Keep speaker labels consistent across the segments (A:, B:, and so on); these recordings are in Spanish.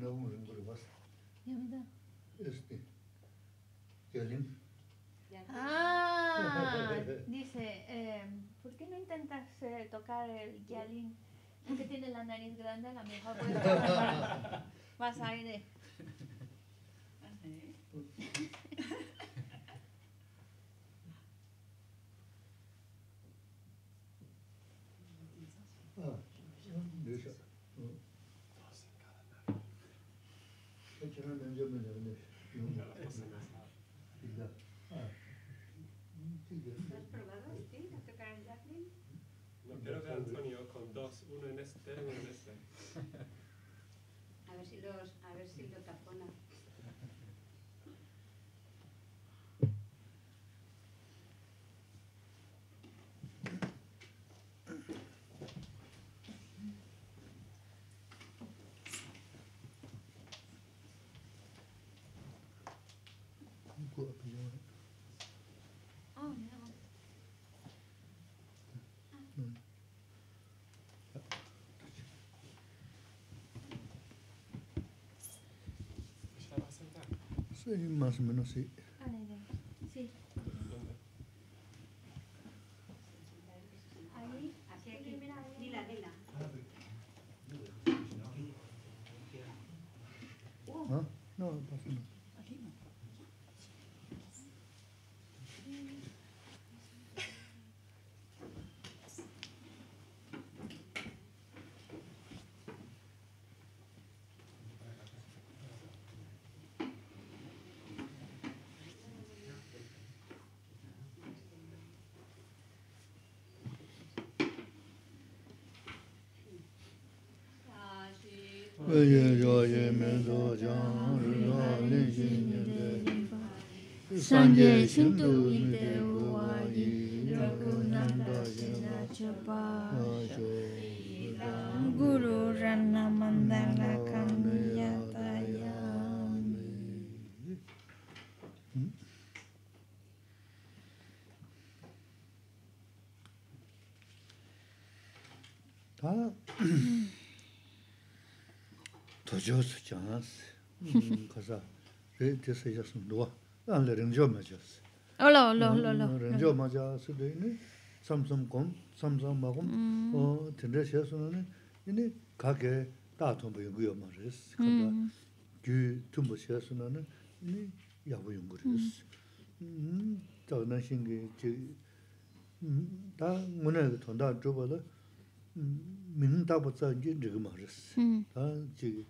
A: no, no, Este.
B: Ah, dice, em, ¿por qué no intentas eh, tocar el Es Porque tiene la nariz grande, la mejor puede más aire. Ah, pues,
A: That would más o menos sí. 아이야야 민소장을 알아내신 있는데 산재신도 조스 장스 hmm. hmm, 가서 레드스 야스 누워 안 레는 좀
B: 올라 올라올라올라 레는 좀
A: 맞았어 되네 삼삼콤 삼삼마곰 어 근데 셔스는 가게 다 돈도 연구요 그 돈도 셔스는 야부 연구를 음 저는 신기 지다 문에 돈다 줘봐도 민다부터 이제 지금 말했어 다 지금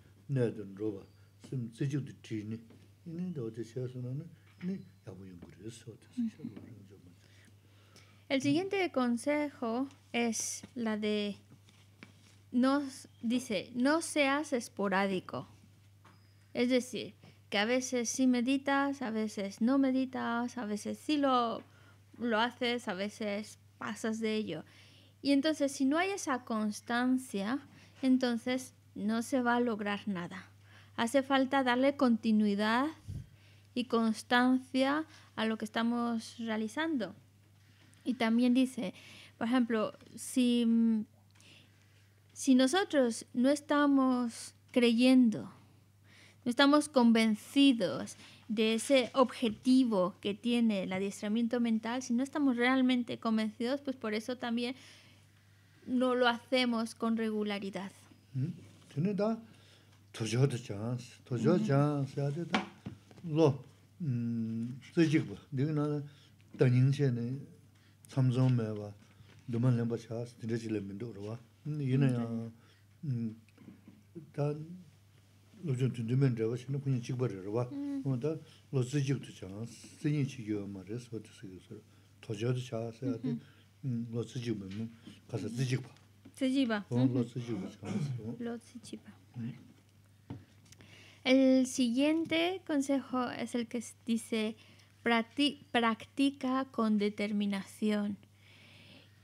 B: El siguiente consejo es la de, no, dice, no seas esporádico. Es decir, que a veces sí meditas, a veces no meditas, a veces sí lo, lo haces, a veces pasas de ello. Y entonces, si no hay esa constancia, entonces no se va a lograr nada. Hace falta darle continuidad y constancia a lo que estamos realizando. Y también dice, por ejemplo, si, si nosotros no estamos creyendo, no estamos convencidos de ese objetivo que tiene el adiestramiento mental, si no estamos realmente convencidos, pues por eso también no lo hacemos con regularidad.
A: Mm. xīnī dā tujihū tu chāngs, tujihū chāngs xīhādi dā lō tu jīg bā, dīg nā dā dāñīng chēnī chāmzōng mē wā dūmān léng bā chāngs, dīdacī léng miñ dō rō wā, yīnā yā tu
B: Sejiba. El siguiente consejo es el que dice, practica con determinación.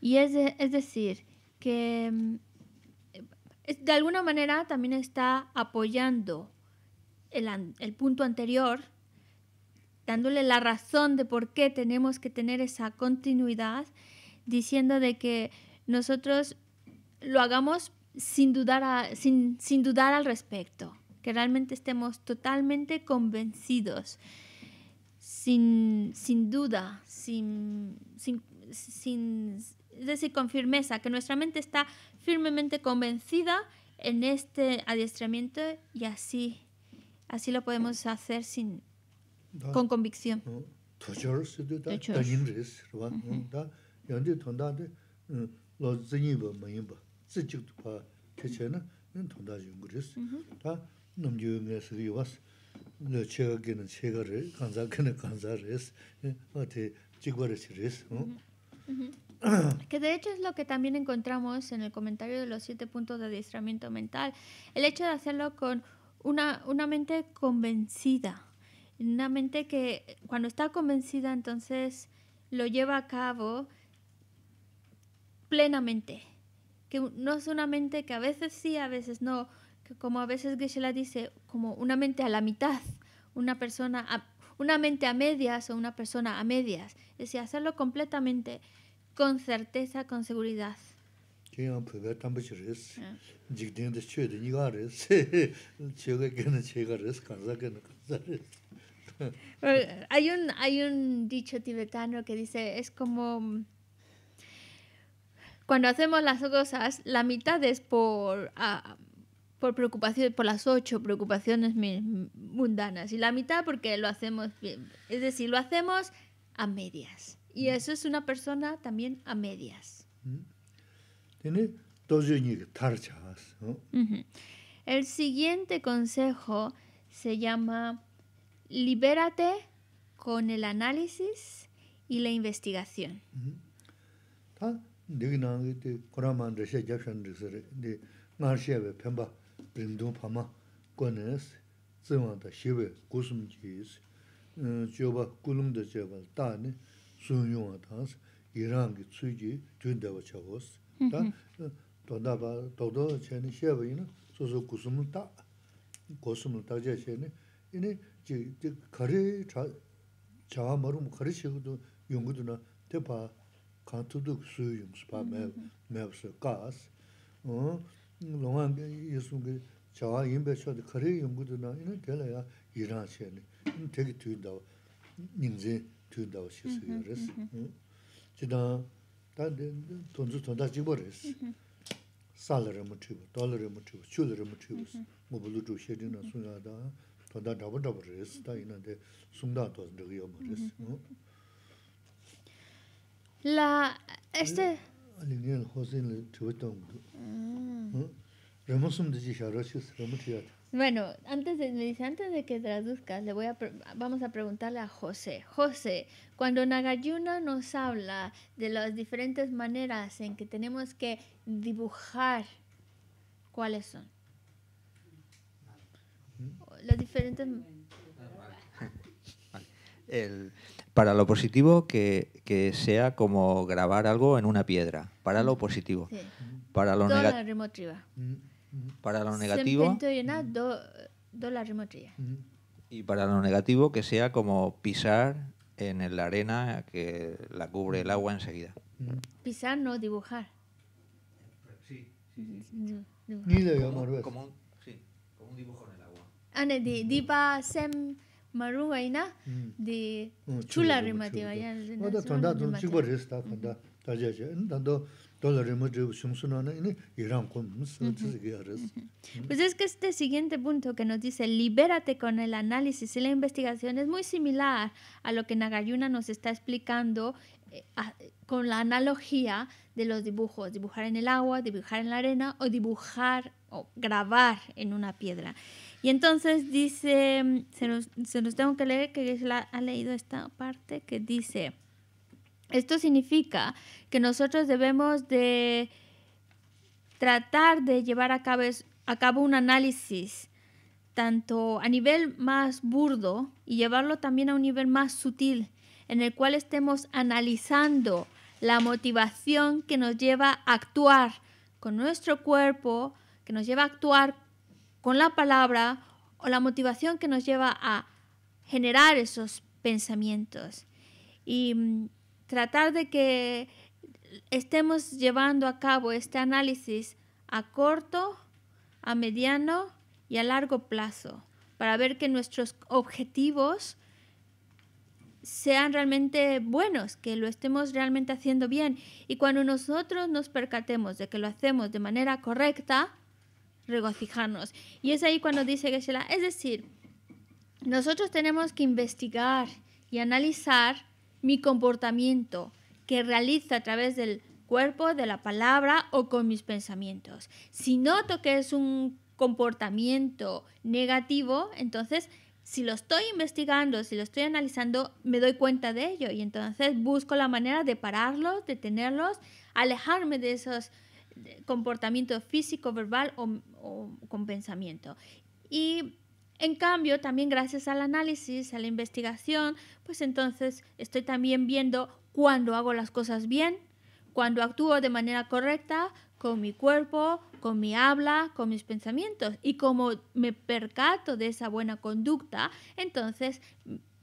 B: Y es, decir, que mm, de alguna manera también está apoyando el, el, punto anterior, dándole la razón de por qué tenemos que tener esa continuidad, diciendo de que nosotros lo hagamos sin dudar, sin, sin dudar al respecto, que realmente estemos totalmente convencidos, sin, sin duda, sin, sin, sin, es decir, con firmeza, que nuestra mente está firmemente convencida en este adiestramiento y así, así lo podemos hacer sin, con convicción.
A: Э,
B: que de hecho es lo que también encontramos en el comentario de los siete puntos de adiestramiento mental, el hecho de hacerlo con una, una mente convencida, una mente que cuando está convencida entonces lo lleva a cabo plenamente, que no es una mente que a veces sí, a veces no, que como a veces Geshe-la dice, como una mente a la mitad, una persona, a, una mente a medias o una persona a medias, es decir, hacerlo completamente con certeza, con seguridad. Ah. hay un, hay un dicho tibetano que dice, es como cuando hacemos las cosas, la mitad es por, ah, por preocupación, por las ocho preocupaciones mundanas y la mitad porque lo hacemos bien. Es decir, lo hacemos a medias. Y mm. eso es una persona también a medias.
A: Mm. dos Tiene
B: El siguiente consejo se llama libérate con el análisis y la investigación.
A: Degi nangi di Kuramaan rishe jebshan rikisari, di ngaar shewe penpa 시베 pama kwenye isi, zinwaan da shewe kusum ji isi. 차고스 다 da cheba taani sunyungwa taansi, irangi tsui ji tuindewa chabo isi. Da, tonda pa togdo cheni shewe kari kari te paa kāntuduk suyung supa mēw su kās. Lōngā yisungi chāwā yīmbē chōdi kari yungudu nā yinā tēlā yā yirān shēni. Tēki tūyī dāwa, nīngzī tūyī dāwa shī suyō rēs. Chidā, tā tōnzu tōndā jīgbō rēs. Sāla rēmu tūyibu, tōla rēmu tūyibu, chūla rēmu tūyibu.
B: La este ¿Eh? Bueno, antes de, antes de que traduzcas, le voy a vamos a preguntarle a José. José, cuando Nagayuna nos habla de las diferentes maneras en que tenemos que dibujar, ¿cuáles son? ¿Mm? Las diferentes
C: el, para lo positivo que, sea como grabar algo en una piedra, para lo positivo. Para lo
B: negativo.
C: Para lo negativo. y para lo negativo que sea como pisar en la arena que la cubre el agua enseguida.
B: Pisar no dibujar. Sí, sí, sí. Como,
C: un, dibujo en el
B: agua. Ah, sem maru de chula rima de pues es que este siguiente punto que nos dice libérate con el análisis y la investigación es muy similar a lo que Nagayuna nos está explicando eh, con la analogía de los dibujos, dibujar en el agua, dibujar en la arena o dibujar o grabar en una piedra. Y entonces dice, se nos tengo que leer, que la, ha leído esta parte que dice, esto significa que nosotros debemos de tratar de llevar a cabo, a cabo un análisis tanto a nivel más burdo y llevarlo también a un nivel más sutil, en el cual estemos analizando la motivación que nos lleva a actuar con nuestro cuerpo, que nos lleva a actuar con la palabra o la motivación que nos lleva a generar esos pensamientos y mm, tratar de que estemos llevando a cabo este análisis a corto, a mediano y a largo plazo para ver que nuestros objetivos sean realmente buenos, que lo estemos realmente haciendo bien. Y cuando nosotros nos percatemos de que lo hacemos de manera correcta, regocijarnos. Y es ahí cuando dice geshe es decir, nosotros tenemos que investigar y analizar mi comportamiento que realiza a través del cuerpo, de la palabra o con mis pensamientos. Si noto que es un comportamiento negativo, entonces si lo estoy investigando, si lo estoy analizando, me doy cuenta de ello y entonces busco la manera de pararlos, detenerlos, alejarme de esos comportamiento físico, verbal o, con pensamiento. Y en cambio, también gracias al análisis, a la investigación, pues entonces estoy también viendo cuando hago las cosas bien, cuando actúo de manera correcta con mi cuerpo, con mi habla, con mis pensamientos. Y como me percato de esa buena conducta, entonces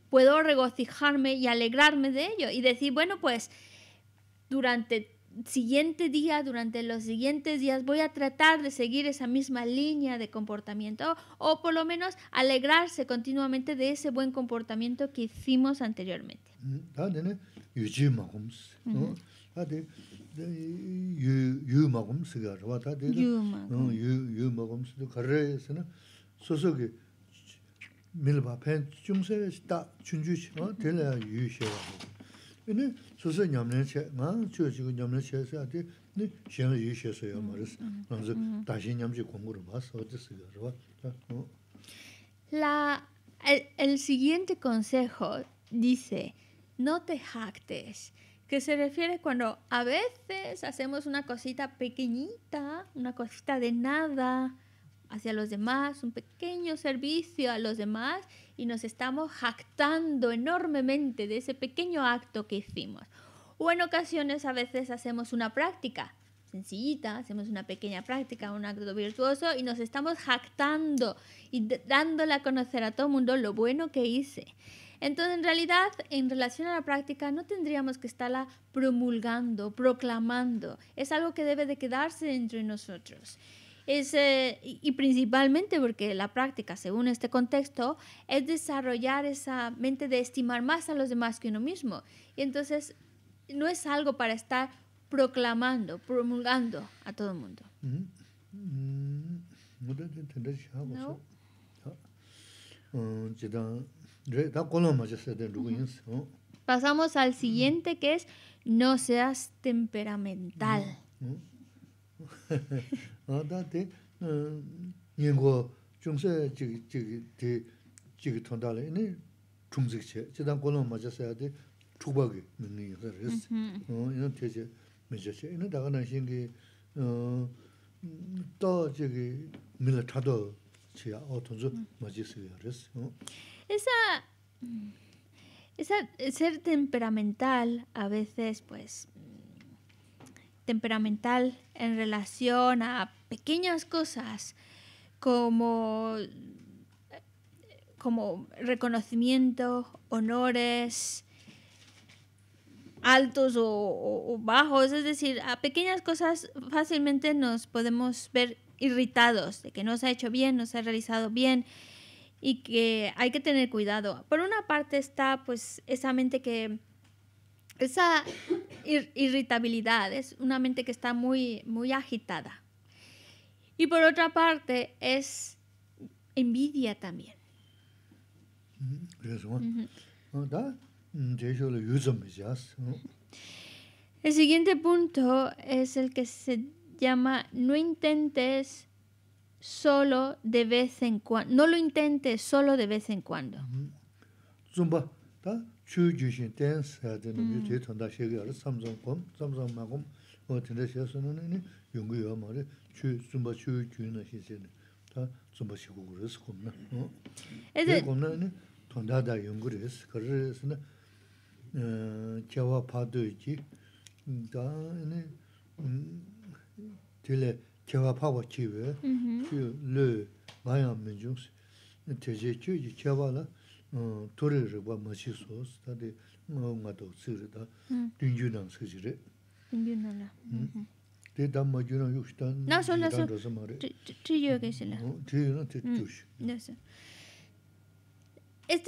B: puedo regocijarme y alegrarme de ello y decir, bueno, pues durante siguiente día, durante los siguientes días, voy a tratar de seguir esa misma línea de comportamiento o, por lo menos alegrarse continuamente de ese buen comportamiento que hicimos anteriormente la el, el siguiente consejo dice no te jactes que se refiere cuando a veces hacemos una cosita pequeñita, una cosita de nada, hacia los demás, un pequeño servicio a los demás y nos estamos jactando enormemente de ese pequeño acto que hicimos. O en ocasiones a veces hacemos una práctica sencillita, hacemos una pequeña práctica, un acto virtuoso y nos estamos jactando y dándole a conocer a todo el mundo lo bueno que hice. Entonces, en realidad, en relación a la práctica, no tendríamos que estarla promulgando, proclamando. Es algo que debe de quedarse dentro de nosotros es, y principalmente porque la práctica, según este contexto, es desarrollar esa mente de estimar más a los demás que uno mismo. Y entonces no es algo para estar proclamando, promulgando a todo el mundo. Pasamos al siguiente que es no seas temperamental. Esa... Esa ser temperamental a veces pues temperamental en relación a pequeñas cosas como, como reconocimiento, honores altos o, o bajos, es decir, a pequeñas cosas fácilmente nos podemos ver irritados de que no se ha hecho bien, no se ha realizado bien y que hay que tener cuidado. Por una parte está pues esa mente que esa irritabilidad, es una mente que está muy, muy agitada. Y por otra parte es envidia también.
A: Mm-hmm. Mm-hmm.
B: El siguiente punto es el que se llama no intentes solo de vez en cuando. No lo intentes solo de vez en cuando. Mm-hmm.
A: chū yu shīn tēn sā tēn nō yu tē tāndā shē kī yā rā samsāng kōm, samsāng mā kōm, wā tēn tā shē sō nō nē nē yōng kī yā mā rē chū, zumbā chū yu chū yu nā shē tā zumbā kū nā, nā dā pā nē pā mā yu lā, Este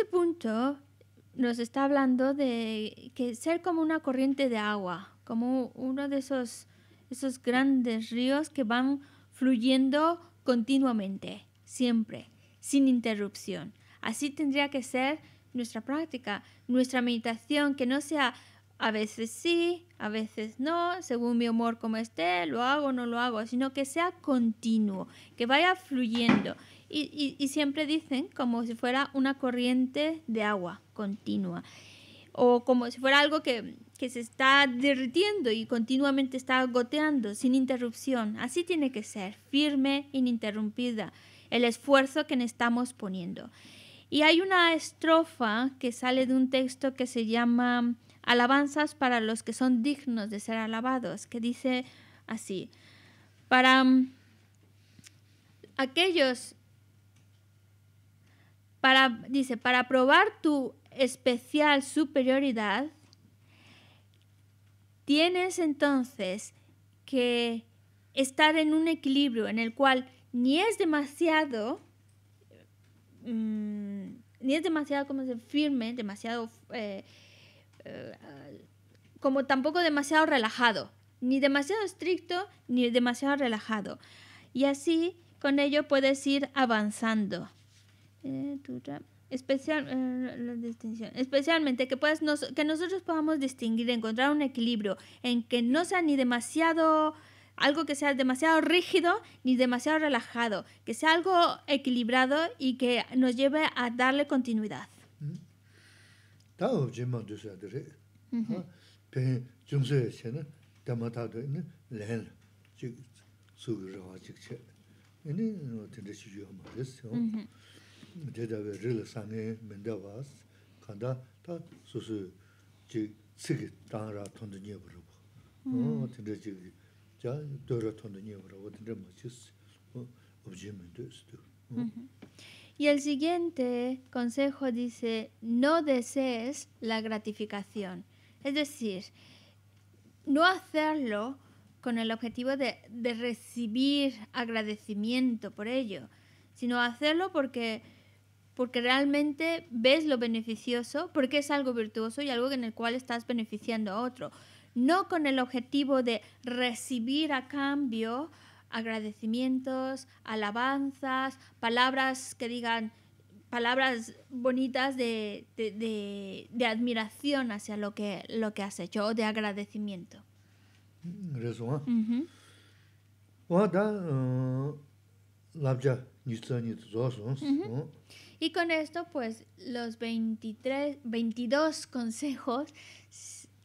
B: punto nos está hablando de que ser como una corriente de agua, como uno de esos, esos grandes ríos que van fluyendo continuamente, siempre, sin interrupción. Así tendría que ser nuestra práctica, nuestra meditación, que no sea a veces sí, a veces no, según mi humor como esté, lo hago o no lo hago, sino que sea continuo, que vaya fluyendo. Y, siempre dicen como si fuera una corriente de agua continua, o como si fuera algo que, se está derritiendo y continuamente está goteando sin interrupción. Así tiene que ser, firme, ininterrumpida, el esfuerzo que estamos poniendo. Y hay una estrofa que sale de un texto que se llama Alabanzas para los que son dignos de ser alabados, que dice así, para mm, aquellos, para, dice, para probar tu especial superioridad, tienes entonces que estar en un equilibrio en el cual ni es demasiado Mm, ni es demasiado como firme, demasiado eh, eh, como tampoco demasiado relajado, ni demasiado estricto, ni demasiado relajado. Y así con ello puedes ir avanzando. Eh, especial, Especialmente que, puedas que nosotros podamos distinguir, encontrar un equilibrio en que no sea ni demasiado algo que sea demasiado rígido ni demasiado relajado, que sea algo equilibrado y que nos lleve a darle continuidad. Y el siguiente consejo dice, no desees la gratificación. Es decir, no hacerlo con el objetivo de, de recibir agradecimiento por ello, sino hacerlo porque, porque realmente ves lo beneficioso, porque es algo virtuoso y algo en el cual estás beneficiando a otro no con el objetivo de recibir a cambio agradecimientos, alabanzas, palabras que digan palabras bonitas de, admiración hacia lo que, lo que has hecho o de agradecimiento. Y con esto, pues los 23, 22 consejos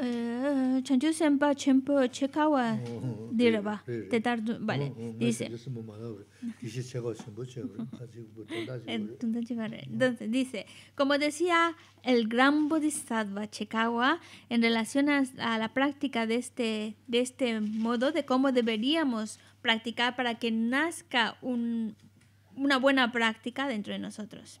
B: Chanchu Senpa Chenpo Chekawa te vale, dice. Entonces dice, como decía el gran Bodhisattva Chekawa en relación a, la práctica de este, de este modo, de cómo deberíamos practicar para que nazca una buena práctica dentro de nosotros.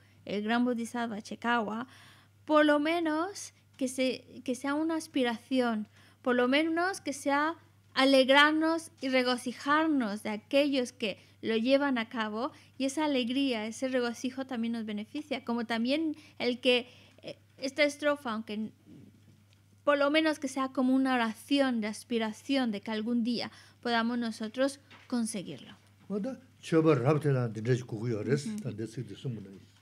B: el gran bodhisattva Chekawa, por lo menos que, se, que sea una aspiración, por lo menos que sea alegrarnos y regocijarnos de aquellos que lo llevan a cabo y esa alegría, ese regocijo también nos beneficia, como también el que eh, esta estrofa, aunque por lo menos que sea como una oración de aspiración de que algún día podamos nosotros conseguirlo.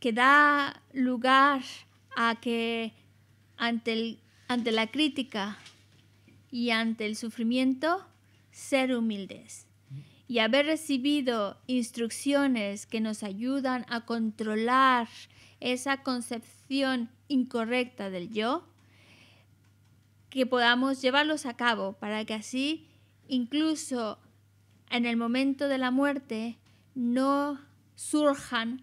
B: que da lugar a que ante, el, ante la crítica y ante el sufrimiento, ser humildes y haber recibido instrucciones que nos ayudan a controlar esa concepción incorrecta del yo, que podamos llevarlos a cabo para que así, incluso en el momento de la muerte, no surjan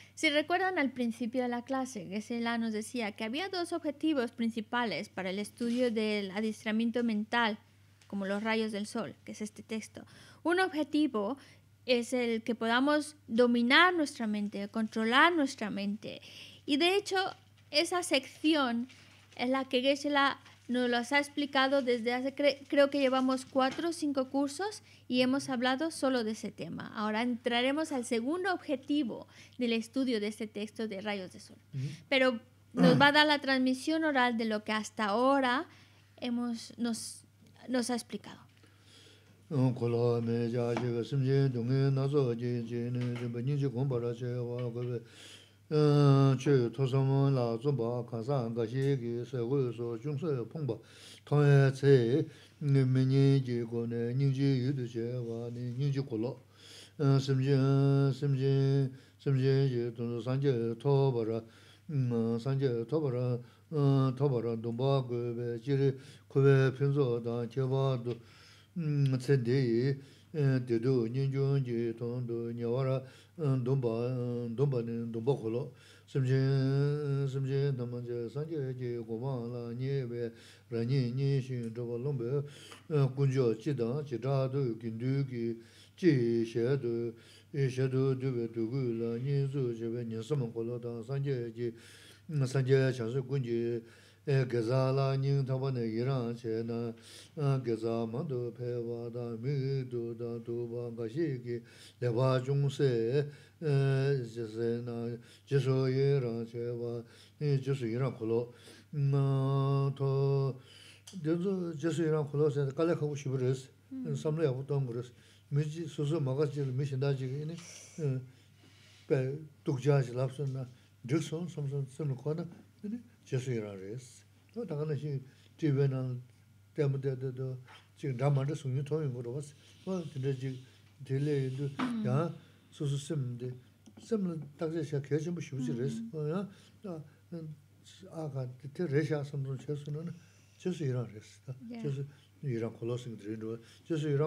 B: Si recuerdan al principio de la clase, Gesela nos decía que había dos objetivos principales para el estudio del adiestramiento mental, como los rayos del sol, que es este texto. Un objetivo es el que podamos dominar nuestra mente, controlar nuestra mente. Y de hecho, esa sección es la que Gesela nos lo ha explicado desde hace, creo que llevamos cuatro o cinco cursos y hemos hablado solo de ese tema. Ahora entraremos al segundo objetivo del estudio de este texto de Rayos de Sol. Pero nos va a dar la transmisión oral de lo que hasta ahora hemos, nos, nos ha explicado.
A: Chö Tho-sum-la-tsum-pa tho e che i me ni ji ko ne ni ji yu do che wa ni ku 嗯，对头，年中就通到年完了，嗯，东北，嗯，东北那东北好了，是不是？是不是？他们这三姐就过完了，你别让你你先着吧，东北，嗯，公交、机场、车站都有军队给建，先都，先都对外托管了，你走这边，你什么好了？当三姐就，嗯，三姐强势攻击。gazala nying thapa ne che na gazama do phe wa da mi che wa ni je khulo to de khulo se mi jesu yara res. No, taga na xin tibwe na tembe de de de jing rama de sungyu tong yungu rwa si. No, tinda jing tile yindu ya su su sim de. Sim la takze xa kye jimbo xiu si res. No, ya, ya, a ka te re xa samdung jesu res. kolo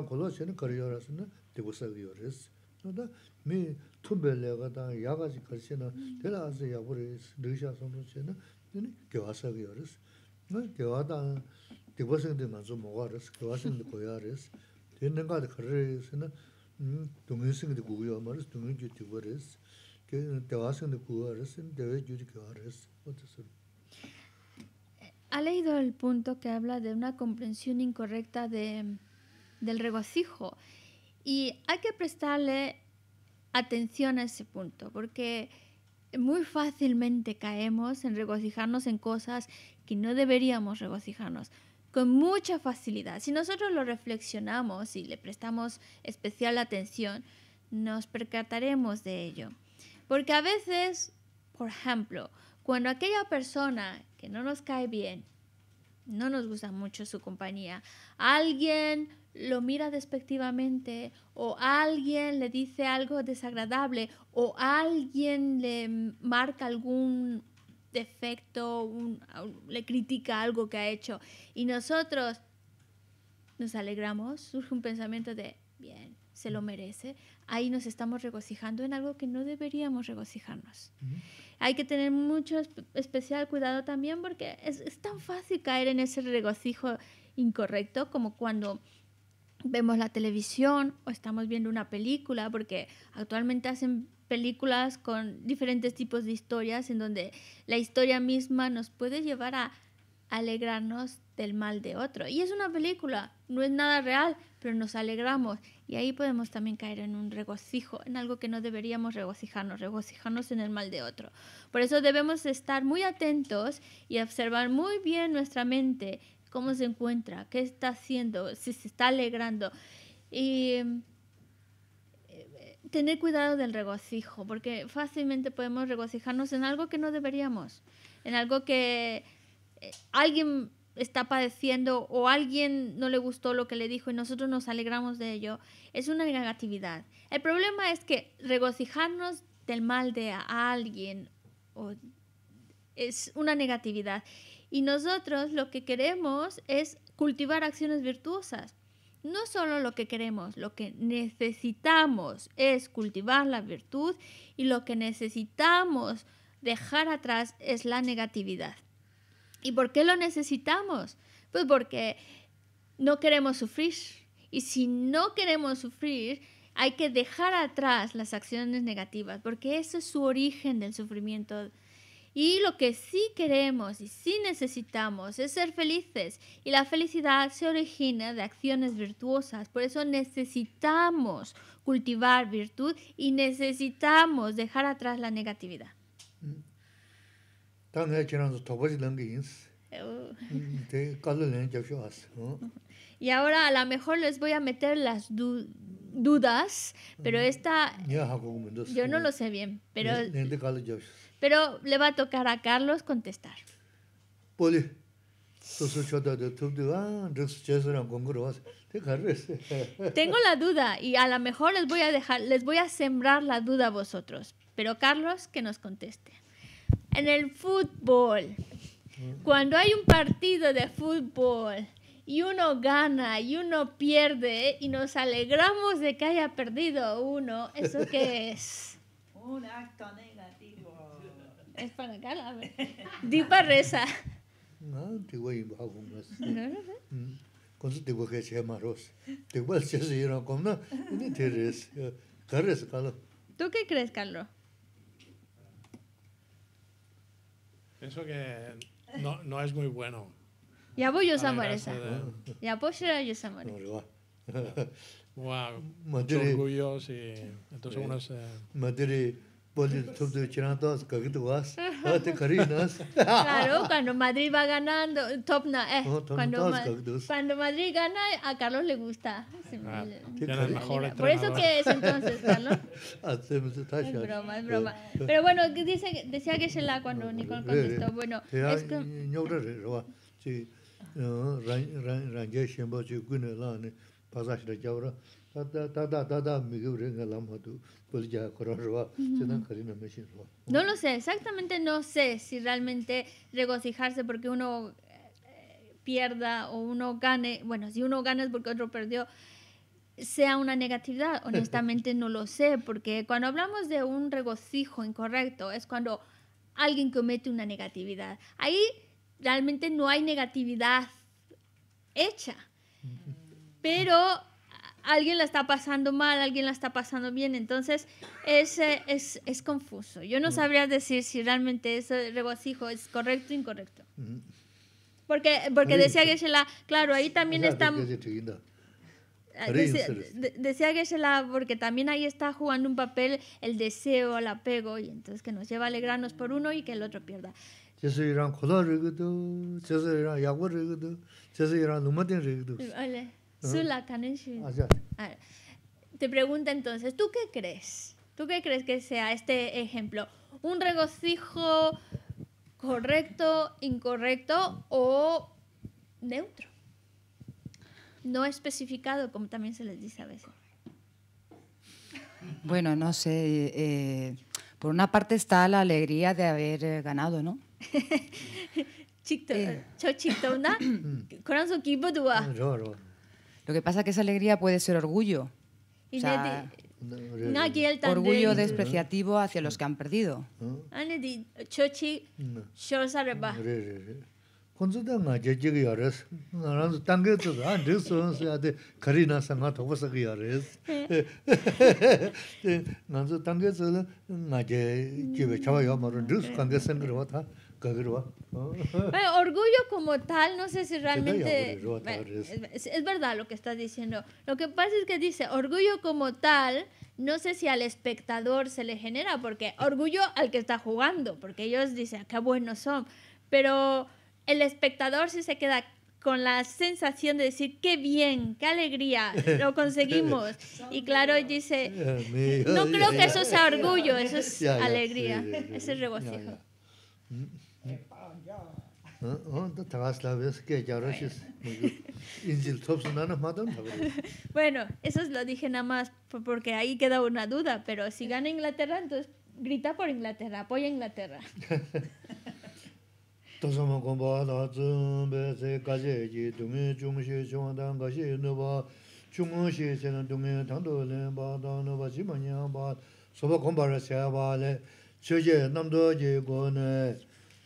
A: kolo res. No, da tumbe que tene que va vas a Gyawa dan diwa que va a res, de sengde que res. a nanga de kare res, dungin sengde guyo ma res, dungin que diwa res. Gyawa sengde guwa res, dewe ju di gyawa
B: Ha leído el punto que habla de una comprensión incorrecta de, del regocijo. Y hay que prestarle atención a ese punto, porque muy fácilmente caemos en regocijarnos en cosas que no deberíamos regocijarnos con mucha facilidad. Si nosotros lo reflexionamos y le prestamos especial atención, nos percataremos de ello. Porque a veces, por ejemplo, cuando aquella persona que no nos cae bien no nos gusta mucho su compañía. Alguien lo mira despectivamente o alguien le dice algo desagradable o alguien le marca algún defecto, le critica algo que ha hecho y nosotros nos alegramos, surge un pensamiento de, bien, se lo merece, ahí nos estamos regocijando en algo que no deberíamos regocijarnos. Hay que tener mucho especial cuidado también porque es, tan fácil caer en ese regocijo incorrecto como cuando vemos la televisión o estamos viendo una película, porque actualmente hacen películas con diferentes tipos de historias en donde la historia misma nos puede llevar a alegrarnos del mal de otro. Y es una película, no es nada real, pero nos alegramos. Y ahí podemos también caer en un regocijo, en algo que no deberíamos regocijarnos, regocijarnos en el mal de otro. Por eso debemos estar muy atentos y observar muy bien nuestra mente, cómo se encuentra, qué está haciendo, si se está alegrando. Y eh, tener cuidado del regocijo, porque fácilmente podemos regocijarnos en algo que no deberíamos, en algo que eh, alguien está padeciendo o alguien no le gustó lo que le dijo y nosotros nos alegramos de ello, es una negatividad. El problema es que regocijarnos del mal de alguien es una negatividad. Y nosotros lo que queremos es cultivar acciones virtuosas. No solo lo que queremos, lo que necesitamos es cultivar la virtud y lo que necesitamos dejar atrás es la negatividad. ¿Y por qué lo necesitamos? Pues porque no queremos sufrir. Y si no queremos sufrir, hay que dejar atrás las acciones negativas, porque eso es su origen del sufrimiento. Y lo que sí queremos y sí necesitamos es ser felices. Y la felicidad se origina de acciones virtuosas. Por eso necesitamos cultivar virtud y necesitamos dejar atrás la negatividad. Y ahora a lo mejor les voy a meter las dudas, pero esta...
A: Yo no lo sé bien, pero...
B: Pero le va a tocar a Carlos contestar.
A: Tengo
B: la duda y a lo mejor les voy a dejar, les voy a sembrar la duda a vosotros, pero Carlos que nos conteste en el fútbol. Cuando hay un partido de fútbol y uno gana y uno pierde y nos alegramos de que haya perdido uno, ¿eso qué es? Un acto negativo. Es para acá, la para reza.
A: No, te voy a ir Cuando mm. te voy a se te voy a si no como, no, ni te res.
B: ¿Tú qué crees, Carlos?
C: Pienso que no, no es muy bueno.
B: Ya voy yo Samaresa. Ya voy yo Samaresa.
C: Wow, mucho orgullo. Sí. Entonces unas.
A: Pues, claro,
B: cuando Madrid va ganando, eh, cuando, cuando Madrid gana, a Carlos le gusta. Ah, por eso que es entonces, Carlos.
A: es broma, es eh, broma. Eh. Pero bueno,
B: dice, decía que la cuando Nicole eh, contestó. Bueno, es
A: que... No
B: lo sé, exactamente no sé si realmente regocijarse porque uno eh, pierda o uno gane, bueno, si uno gana es porque otro perdió, sea una negatividad, honestamente no lo sé, porque cuando hablamos de un regocijo incorrecto es cuando alguien comete una negatividad. Ahí realmente no hay negatividad hecha, pero alguien la está pasando mal, alguien la está pasando bien. Entonces, es, es, es confuso. Yo no mm. sabría decir si realmente ese regocijo es correcto o incorrecto. Mm. Porque, porque decía Geshe-la, claro, ahí también está... Ah, decía, que Geshe-la, porque también ahí está jugando un papel el deseo, el apego, y entonces que nos lleva a alegrarnos por uno y que el otro pierda. Te pregunta entonces, ¿tú qué crees? ¿Tú qué crees que sea este ejemplo? ¿Un regocijo correcto, incorrecto o neutro? No especificado, como también se les dice a veces.
C: Bueno, no sé. Eh, por una parte está la alegría de haber eh, ganado, ¿no?
B: chicto, 저 eh. Lo que
C: pasa es que esa alegría puede ser orgullo. O sea, orgullo despreciativo hacia los que han
B: perdido.
A: 콘주다 nga jejigi yares, ranzu tangi tsu, an dhik su nsu yade kari nasa nga togo saki yares. Ranzu tangi tsu nga jejiwe chawa yaw maru, dhik su kange sengirwa ta, orgullo
B: como tal, no sé si realmente... Es, verdad lo que estás diciendo. Lo que pasa es que dice, orgullo como tal, no sé si al espectador se le genera, porque orgullo al que está jugando, porque ellos dicen, ah, qué buenos son, pero el espectador sí se queda con la sensación de decir, qué bien, qué alegría, lo conseguimos. Y claro, dice, no creo que eso sea orgullo, eso es alegría, ese regocijo. Bueno, eso es lo dije nada más porque ahí queda una duda, pero si gana Inglaterra, entonces grita por Inglaterra, apoya Inglaterra.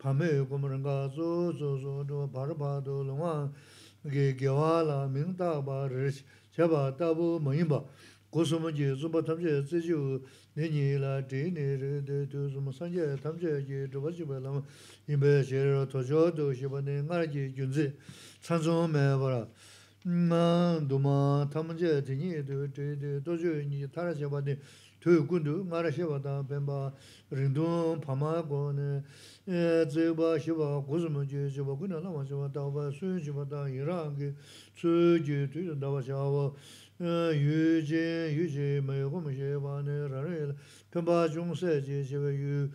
A: 밤에 보면은 가서 조조조 바르바도 로마 pāru pā 민다 lōngwāng gī 뭐임바 lā mīṅ tā pā rē rē chā pā tā pū mañiṅ pā gō sū mā jī sū pā tam chē tsē chū nē nī tui gundu nga ra xeba ta penpa ringdung pa maa go ne tseba xeba guzumun ji xeba gu na lawa xeba dawa sun chi pa ta ira ki dawa yu yu ne penpa se yu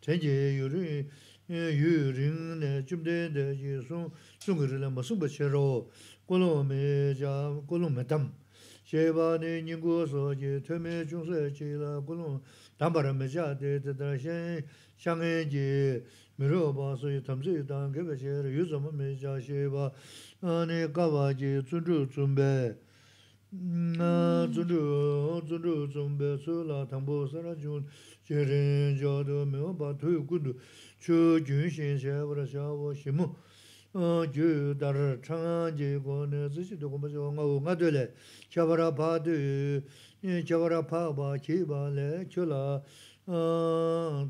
A: kendo yu rin yu rin de sung kulu me jam, kulu me tam. Sheba ne nyingu soji, tu me chung se chi la kulu, tambara me cha te te tra shen, shang e ji, mi jū dhār chāng jī gu nē zī shī dhukum bā shī wā ngā wū ngā dhū lē chā bā rā pā dhū chā bā rā pā bā chī bā lē chū lā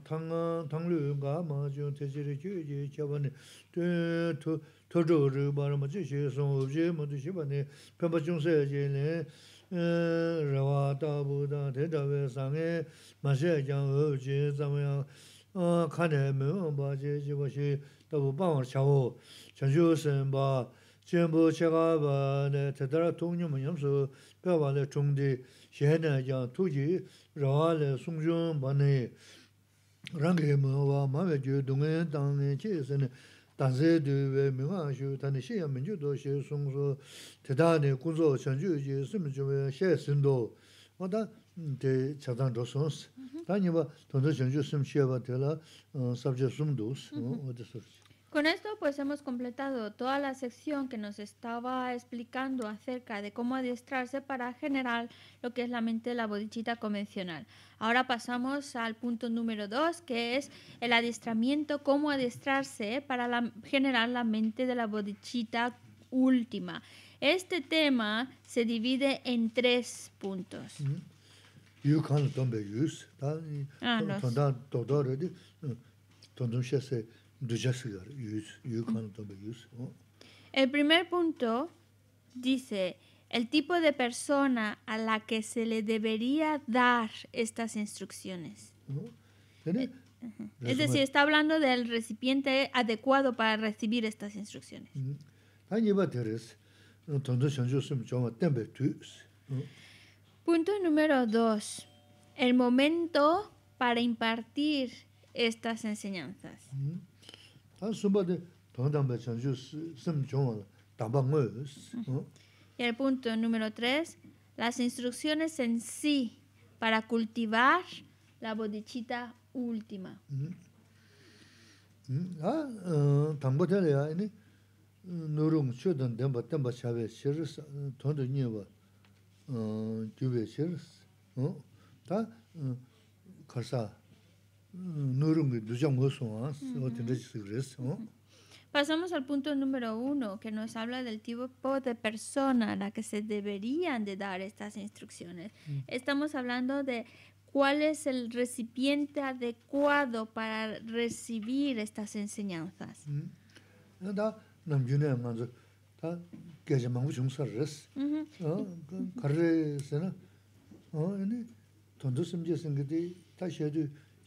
A: thāng lū ngā mā chū tē shī rī chū jī chā bā nē tū tū rū bā rā mā chī shī sōng wū jī mā tū shī bā nē pā bā chūng sē jī lē rā wā tā bū tē tā sā ngē mā jī mā yā khā nē mē bā jī bā shī tā bū Changzhu sem baa chenpo chagaa baa ne tetara tongnyo manyamso pewa baa le chungdi xie na jiaa tuji raa le songchun baa ne rangi mwa mawa dhiyo dungan dangi chiye sen danze dhiyo baa mingwaa xio tani xie yaa mingyo do xie songzo tetara kunzo changzhu xie sem jio baa tela
B: Con esto pues hemos completado toda la sección que nos estaba explicando acerca de cómo adiestrarse para generar lo que es la mente de la bodichita convencional. Ahora pasamos al punto número dos, que es el adiestramiento, cómo adiestrarse para generar la mente de la bodichita última. Este tema se divide en tres puntos.
A: Mm-hmm.
B: El primer punto dice, el tipo de persona a la que se le debería dar estas instrucciones. Eh, es, decir, está hablando del recipiente adecuado para recibir estas instrucciones. Punto número dos, el momento para impartir estas enseñanzas. Y el punto número tres, las instrucciones en sí para cultivar la bodichita última.
A: 아, ¿ah?
B: Pasamos al punto número uno, que nos habla del tipo de persona a la que se deberían de dar estas instrucciones. Mm. Estamos hablando de cuál es el recipiente adecuado para recibir estas enseñanzas.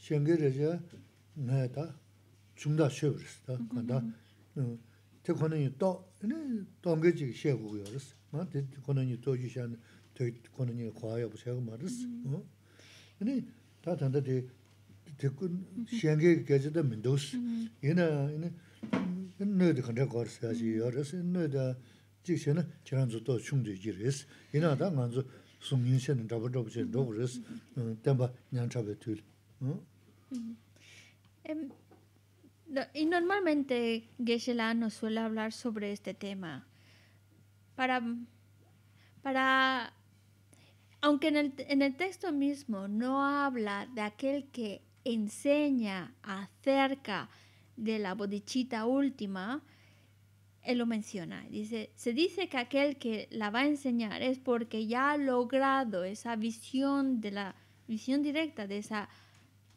A: shenge reze naya ta chungda shevris ta kanda mm-hmm. te kono nyi to, ini tongge chigi she gugu yoris ma te kono nyi to yishan to kono nyi kwa yabu she gugu maris ini mm-hmm. ta tanda te te kun shenge geze da mindos ina ina naya da kanda to ta nyan ¿Mm?
B: Em, y normalmente Geshe-la nos suele hablar sobre este tema. Para, para aunque en el, en el texto mismo no habla de aquel que enseña acerca de la bodichita última, él lo menciona. Dice, se dice que aquel que la va a enseñar es porque ya ha logrado esa visión de la visión directa de esa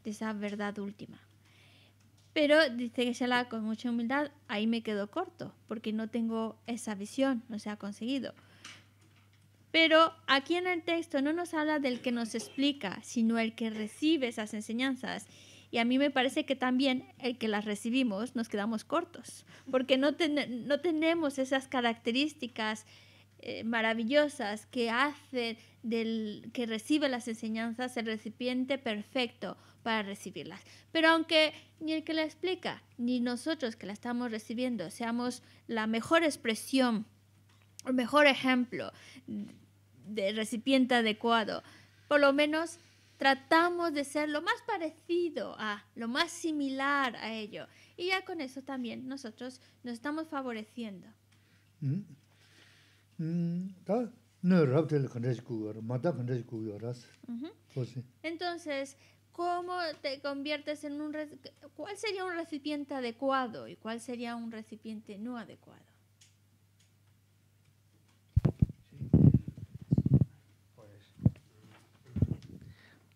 B: de esa verdad última. Pero dice se la con mucha humildad, ahí me quedo corto, porque no tengo esa visión, no se ha conseguido. Pero aquí en el texto no nos habla del que nos explica, sino el que recibe esas enseñanzas. Y a mí me parece que también el que las recibimos nos quedamos cortos, porque no, tenemos esas características eh, maravillosas que hacen del que recibe las enseñanzas el recipiente perfecto para recibirlas. Pero aunque ni el que la explica, ni nosotros que la estamos recibiendo, seamos la mejor expresión, el mejor ejemplo de recipiente adecuado, por lo menos tratamos de ser lo más parecido a, lo más similar a ello. Y ya con eso también nosotros nos estamos favoreciendo.
A: Mm. Mm, pues
B: Entonces, ¿Cómo te conviertes en un... ¿Cuál sería un recipiente adecuado y cuál sería un recipiente no adecuado?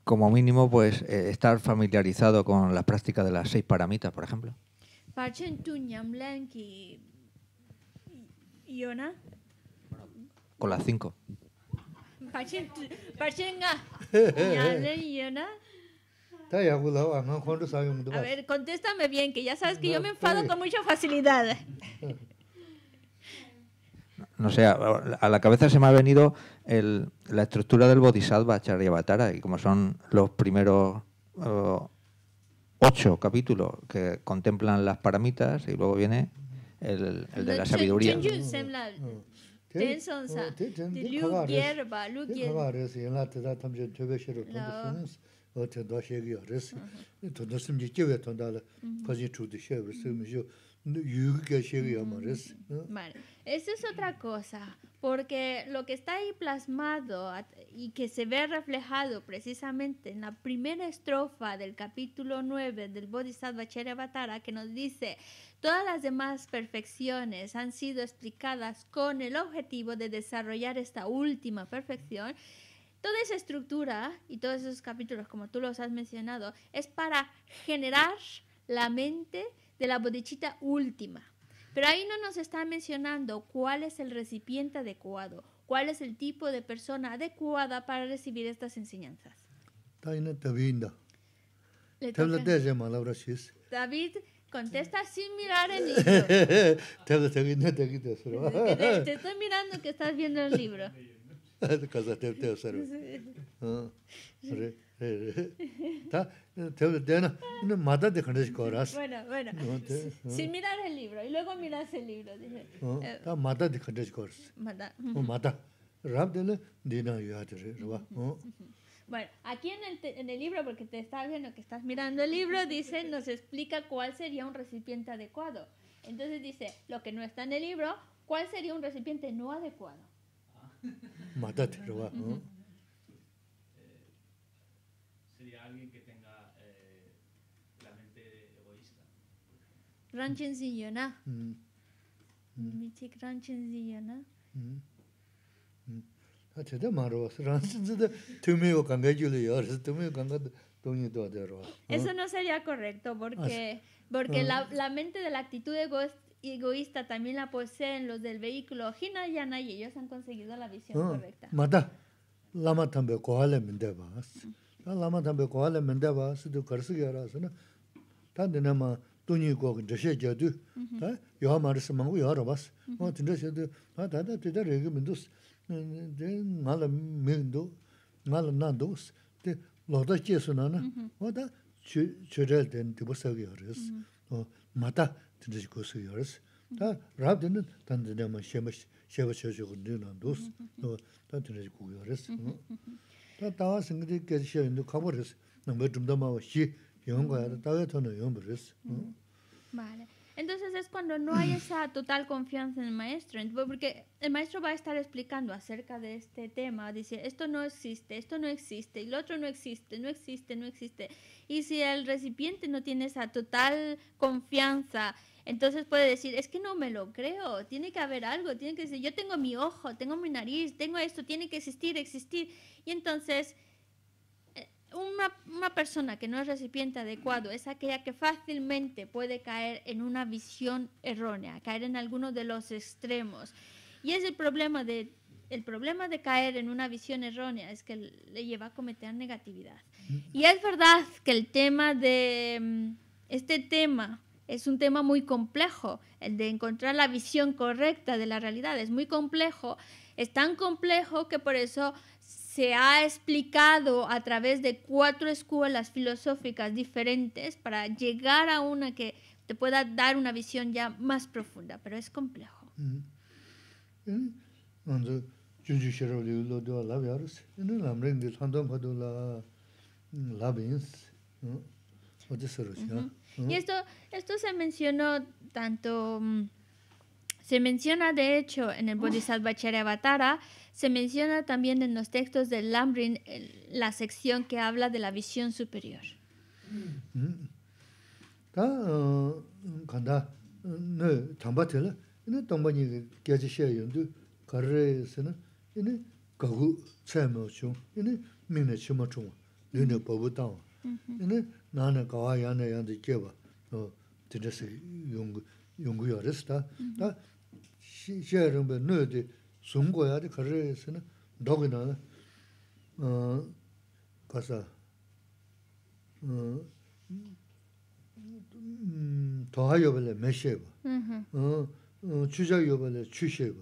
C: Como mínimo, pues eh, estar familiarizado con las prácticas de las seis paramitas, por ejemplo. yona. Con las cinco.
B: A ver, contéstame bien, que ya sabes que yo me enfado con mucha facilidad.
C: No sé, a la cabeza se me ha venido la estructura del Bodhisattva Charyavatara, y como son los primeros ocho capítulos que contemplan las paramitas, y luego viene el, el de la sabiduría
B: eso es otra cosa, porque lo que está ahí plasmado y que se ve reflejado precisamente en la primera estrofa del capítulo 9 del Bodhisattva Charyavatara que nos dice Todas las demás perfecciones han sido explicadas con el objetivo de desarrollar esta última perfección, Toda esa estructura y todos esos capítulos, como tú los has mencionado, es para generar la mente de la bodichita última. Pero ahí no nos está mencionando cuál es el recipiente adecuado, cuál es el tipo de persona adecuada para recibir estas enseñanzas. David contesta sin mirar el libro. Te estoy mirando que estás viendo el libro.
A: 가서 대대요 서로. Ta, mata de Khandesh Koras. Bueno,
B: bueno. Ah. Sin mirar el libro, y luego miras el libro. Ah, eh, ta,
A: mata de Khandesh Koras.
B: Mata. Oh, mata.
A: Rab de Dina
B: Bueno, aquí en el, en el libro, porque te estás viendo que estás mirando el libro, dice, nos explica cuál sería un recipiente adecuado. Entonces dice, lo que no está en el libro, cuál sería un recipiente no adecuado. Mata ¿no?
C: Sería alguien que tenga eh, la mente egoísta.
B: Ranchen Siyona. Michik mm. mm. Ranchen Siyona.
A: Tata Marwa, Ranchen Siyona. Tumeo Kanga Julio, Tumeo Kanga Eso
B: no sería correcto porque, ah, porque ah. la, la mente de la actitud egoísta egoísta también la poseen los del vehículo Hinayana y ellos han conseguido la visión ah, correcta.
A: Mata, lama tambe kohale mendebas. Ta lama tambe kohale mendebas de karsigyaras na. Ta dinama tuni ko gshe Ta yo maris mangu yo rabas. Ma tinde shedu. Ta ta ta mendus. De ngala mendo. Ngala nandos. De Lo da na na. Ma ta churel den tibosagi Mata vale
B: Entonces es cuando no hay esa total confianza en el maestro, porque el maestro va a estar explicando acerca de este tema, dice, esto no existe, esto no existe, y lo otro no existe, no existe, no existe. Y si el recipiente no tiene esa total confianza entonces puede decir, es que no me lo creo, tiene que haber algo, tiene que decir yo tengo mi ojo, tengo mi nariz, tengo esto, tiene que existir, existir. Y entonces, eh, una, una persona que no es recipiente adecuado es aquella que fácilmente puede caer en una visión errónea, caer en alguno de los extremos. Y es el problema de el problema de caer en una visión errónea es que le lleva a cometer negatividad. Y es verdad que el tema de mm, este tema es un tema muy complejo, el de encontrar la visión correcta de la realidad. Es muy complejo, es tan complejo que por eso se ha explicado a través de cuatro escuelas filosóficas diferentes para llegar a una que te pueda dar una visión ya más profunda, pero es complejo.
A: Uh Y esto,
B: esto se mencionó tanto, mm, se menciona de hecho en el Bodhisattva Charyavatara, se menciona también en los textos del Lambrin la sección que habla de la visión superior.
A: Mm. Uh, 나네 가와 야네 야데 제바 어 드레스 용 용구여스 다다 시셔름 베 너데 숨고야데 거래스는 너기나 어 가서 어음더 하여 메셰 봐. 음. 어 추자 여벌레 추셰 봐.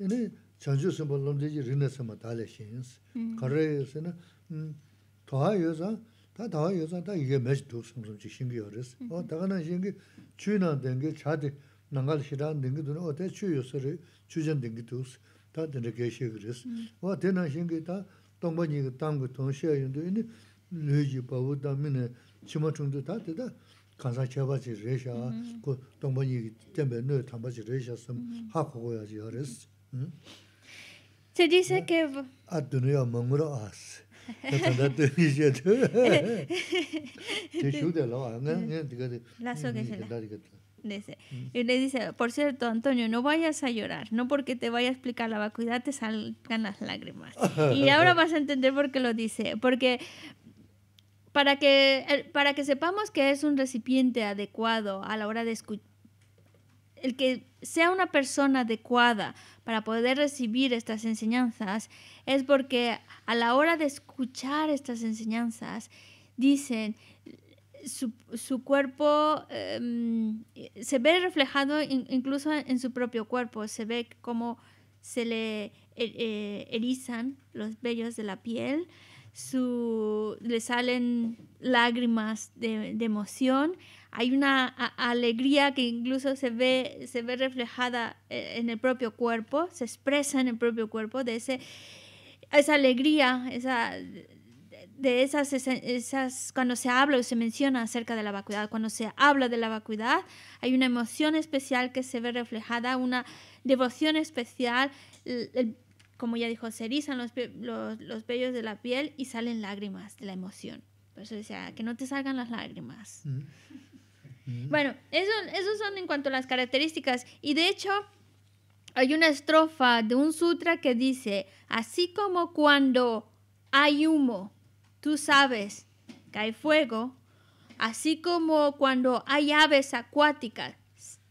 A: 얘네 전주 선발론 되지 르네스마 달레신스. 거래에서는 음더 하여서 다 다와 여자 다 이게 매지 두숨숨 지 신기 어렸어. 어 다가는 신기 추나 된게 차디 나갈 시간 된게 돈 어때 추여서를 추전 된게 도스 다 되는 게 시그랬어. 어 되나 신기 다 동번이 그 땅고 동시에 연도 있는 뇌지 바보 담에 치마 정도 다 되다 간사 쳐봐지 레샤 그 동번이 때문에 뇌 담바지 레샤섬 하고 가야지 어렸어. 응
B: 제디세케브
A: 아드누야 멍으로 아스
B: Este y le dice, por cierto, Antonio, no vayas a llorar, no porque te vaya a explicar la vacuidad te salgan las lágrimas. Y ahora vas a entender por qué lo dice, porque para que, para que sepamos que es un recipiente adecuado a la hora de escuchar, el que sea una persona adecuada para poder recibir estas enseñanzas es porque a la hora de escuchar estas enseñanzas, dicen, su, cuerpo em, se ve reflejado incluso en su propio cuerpo, se ve cómo se le eh, eh, erizan los vellos de la piel, su, le salen lágrimas de, emoción. Hay una alegría que incluso se ve, se ve reflejada eh, en el propio cuerpo, se expresa en el propio cuerpo, de ese, esa alegría, esa, de esas, esas, cuando se habla o se menciona acerca de la vacuidad, cuando se habla de la vacuidad, hay una emoción especial que se ve reflejada, una devoción especial, como ya dijo, se erizan los, los, de la piel y salen lágrimas de la emoción. Por eso decía, que no te salgan las lágrimas. Mm. Bueno, eso, eso, son en cuanto a las características. Y de hecho, hay una estrofa de un sutra que dice, así como cuando hay humo, tú sabes que hay fuego, así como cuando hay aves acuáticas,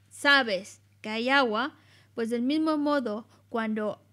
B: sabes que hay agua, pues del mismo modo, cuando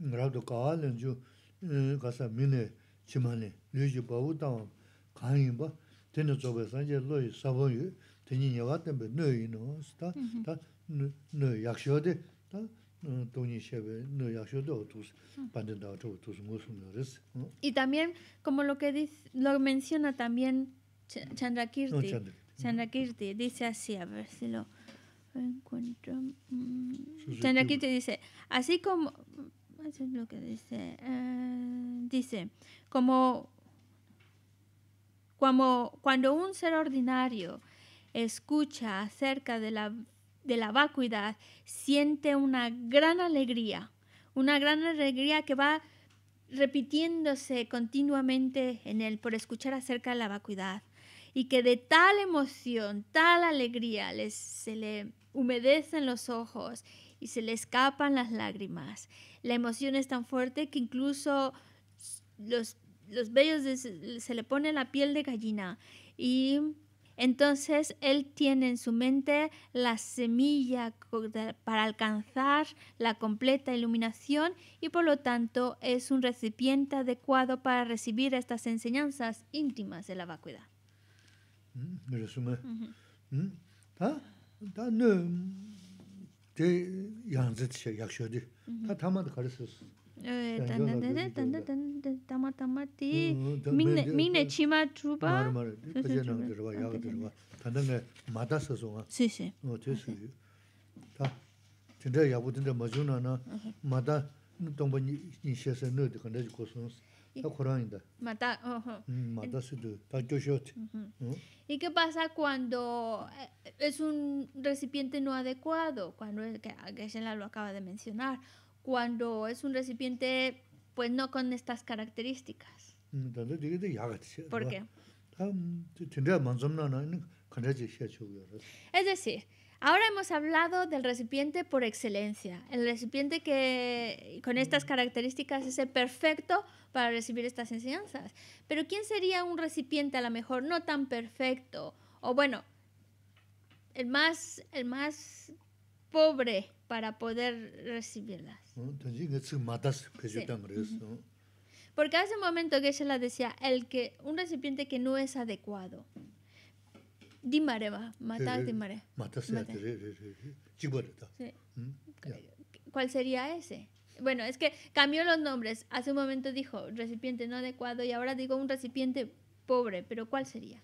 B: Y también, como lo que lo menciona también Chandra Kirti, Chandra Kirti dice así, a ver si lo encuentro. Mm. dice, así como pues, lo que dice. Eh, dice, como, cuando un ser ordinario escucha acerca de la, vacuidad, siente una gran alegría, una gran alegría que va repitiéndose continuamente en él por escuchar acerca de la vacuidad y que de tal emoción, tal alegría les, se le humedecen los ojos y se le escapan las lágrimas. La emoción es tan fuerte que incluso los, los se le pone la piel de gallina. Y entonces él tiene en su mente la semilla para alcanzar la completa iluminación y por lo tanto es un recipiente adecuado para recibir estas enseñanzas íntimas de la vacuidad.
A: Mm 제 yāng tē tshē yāk shē tē, tā tā mā
B: 민네 민네 치마 sē tā tā tā tā tā tā tā mā tā mā tē, mīng nē, mīng nē chī mā chū pā tā tā
A: ngē mā sō tē mā chū nā mā tōng bā nī shē jī kō sō
B: ¿Y qué pasa cuando eh, es un recipiente no adecuado? Cuando que lo acaba de mencionar, cuando es un recipiente pues no con estas características.
A: Mm, ¿Por qué?
B: Es decir, Ahora hemos hablado del recipiente por excelencia, el recipiente que con estas mm. características es el perfecto para recibir estas enseñanzas. Pero ¿quién sería un recipiente a lo mejor no tan perfecto? O bueno, el más, el más pobre para poder recibirlas. Porque hace un momento que ella la decía, el que, un recipiente que no es adecuado di va, matar ¿Cuál sería ese? Bueno, es que cambió los nombres. Hace un momento dijo recipiente no adecuado y ahora digo un recipiente pobre, pero ¿cuál sería?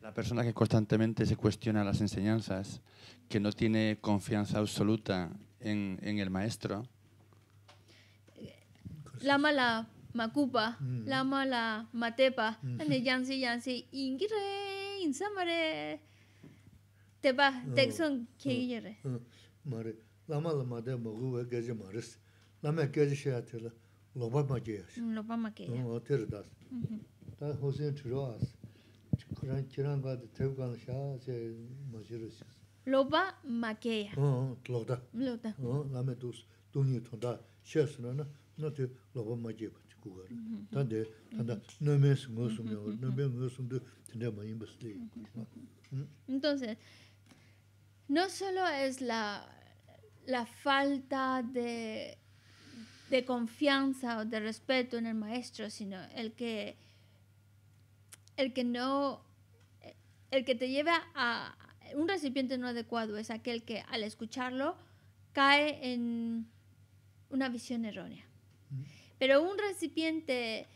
C: la persona. que constantemente se cuestiona las enseñanzas, que no tiene confianza absoluta en el maestro.
B: La mala makupa la mala matepa ne yansi yansi ingire insamare te ba tekson kiyere
A: mare la mala made mogu ve gaje maris la me gaje she loba maje loba maje o ter dar ta hosen churoas kuran kiran ga de tev sha je majirus
B: loba makeya o
A: loda loda o la dus loba
B: entonces no solo es la falta de confianza o de respeto en el maestro sino el que el que no el que te lleva a un recipiente no adecuado es aquel que al escucharlo cae en una visión errónea. Pero un recipiente,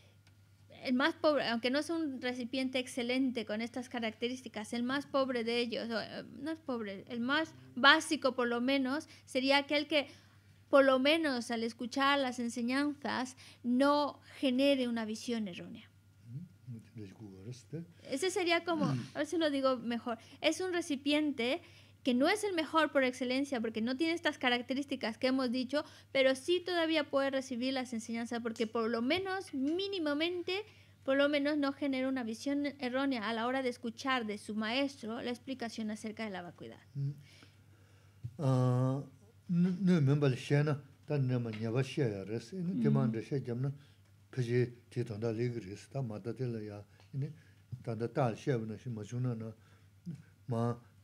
B: el más pobre, aunque no es un recipiente excelente con estas características, el más pobre de ellos, eh, no es pobre, el más básico por lo menos, sería aquel que por lo menos al escuchar las enseñanzas no genere una visión errónea.
A: Mm,
B: Ese sería como, a ver si lo digo mejor, es un recipiente que no es el mejor por excelencia porque no tiene estas características que hemos dicho, pero sí todavía puede recibir las enseñanzas porque por lo menos mínimamente por lo menos no genera una visión errónea a la hora de escuchar de su maestro la explicación acerca de la vacuidad. Mm.
A: Ah,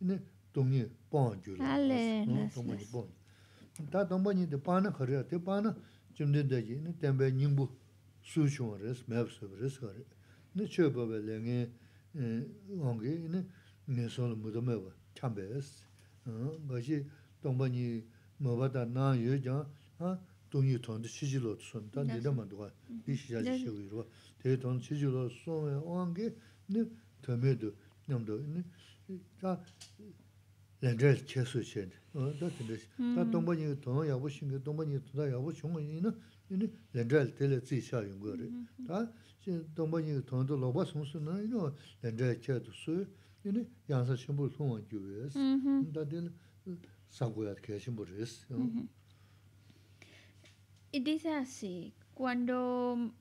A: 네 동이 뽕 주로 알레 동이 뽕 다동번이 더 파나 거려 더 파나 춘데다지 네 템베 님부 수수원레스 맵스브레스 거리 네 쵸버벨레게 응게 네 네솔 무도메버 참베스 어 뭐지 동번이 뭐바다 나 여자 아 동이 돈데 시질로 손다 내려만 누가 이 시작이 시고 대돈 시질로 손에 온게 네 테메드 냠도 네자
B: Y dice así, cuando,